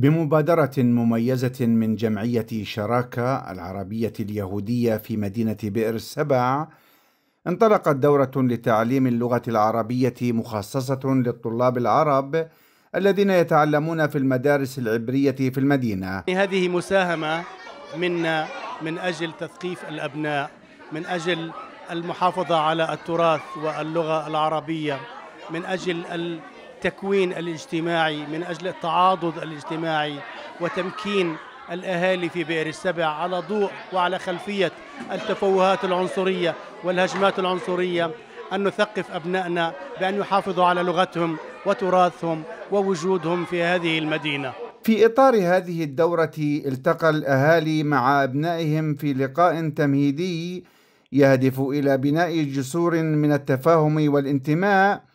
بمبادرة مميزة من جمعية شراكة العربية اليهودية في مدينة بئر السبع انطلقت دورة لتعليم اللغة العربية مخصصة للطلاب العرب الذين يتعلمون في المدارس العبرية في المدينة هذه مساهمة منا من أجل تثقيف الأبناء من أجل المحافظة على التراث واللغة العربية من أجل التكوين الاجتماعي من أجل التعاضد الاجتماعي وتمكين الأهالي في بئر السبع على ضوء وعلى خلفية التفوهات العنصرية والهجمات العنصرية أن نثقف أبنائنا بأن يحافظوا على لغتهم وتراثهم ووجودهم في هذه المدينة في إطار هذه الدورة التقى الأهالي مع أبنائهم في لقاء تمهيدي يهدف إلى بناء جسور من التفاهم والانتماء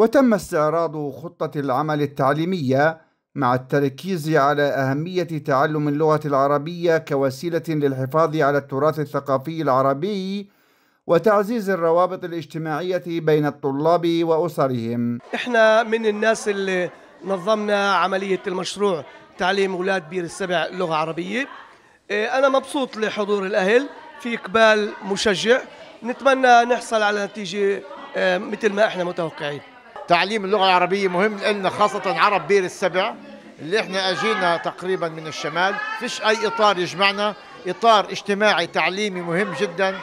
وتم استعراض خطة العمل التعليمية مع التركيز على أهمية تعلم اللغة العربية كوسيلة للحفاظ على التراث الثقافي العربي وتعزيز الروابط الاجتماعية بين الطلاب وأسرهم إحنا من الناس اللي نظمنا عملية المشروع تعليم أولاد بير السبع لغة عربية إيه، أنا مبسوط لحضور الأهل في إقبال مشجع نتمنى نحصل على نتيجة إيه، مثل ما إحنا متوقعين تعليم اللغة العربية مهم لنا خاصة عرب بير السبع اللي احنا اجينا تقريبا من الشمال فيش اي اطار يجمعنا اطار اجتماعي تعليمي مهم جدا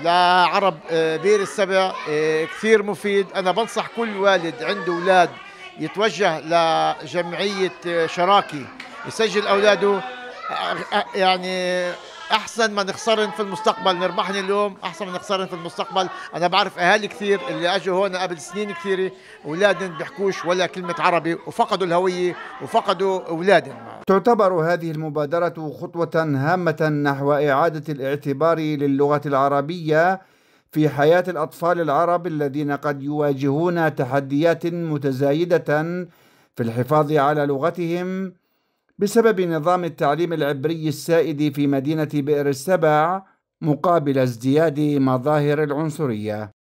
لعرب آه، بير السبع آه، كثير مفيد انا بنصح كل والد عنده اولاد يتوجه لجمعية آه، شراكي يسجل اولاده يعني احسن ما نخسرن في المستقبل نربحن اليوم احسن ما نخسرن في المستقبل انا بعرف اهالي كثير اللي اجوا هون قبل سنين كثيره اولادهم بيحكوش ولا كلمه عربي وفقدوا الهويه وفقدوا اولادهم تعتبر هذه المبادره خطوه هامه نحو اعاده الاعتبار للغه العربيه في حياه الاطفال العرب الذين قد يواجهون تحديات متزايده في الحفاظ على لغتهم بسبب نظام التعليم العبري السائد في مدينة بئر السبع مقابل ازدياد مظاهر العنصرية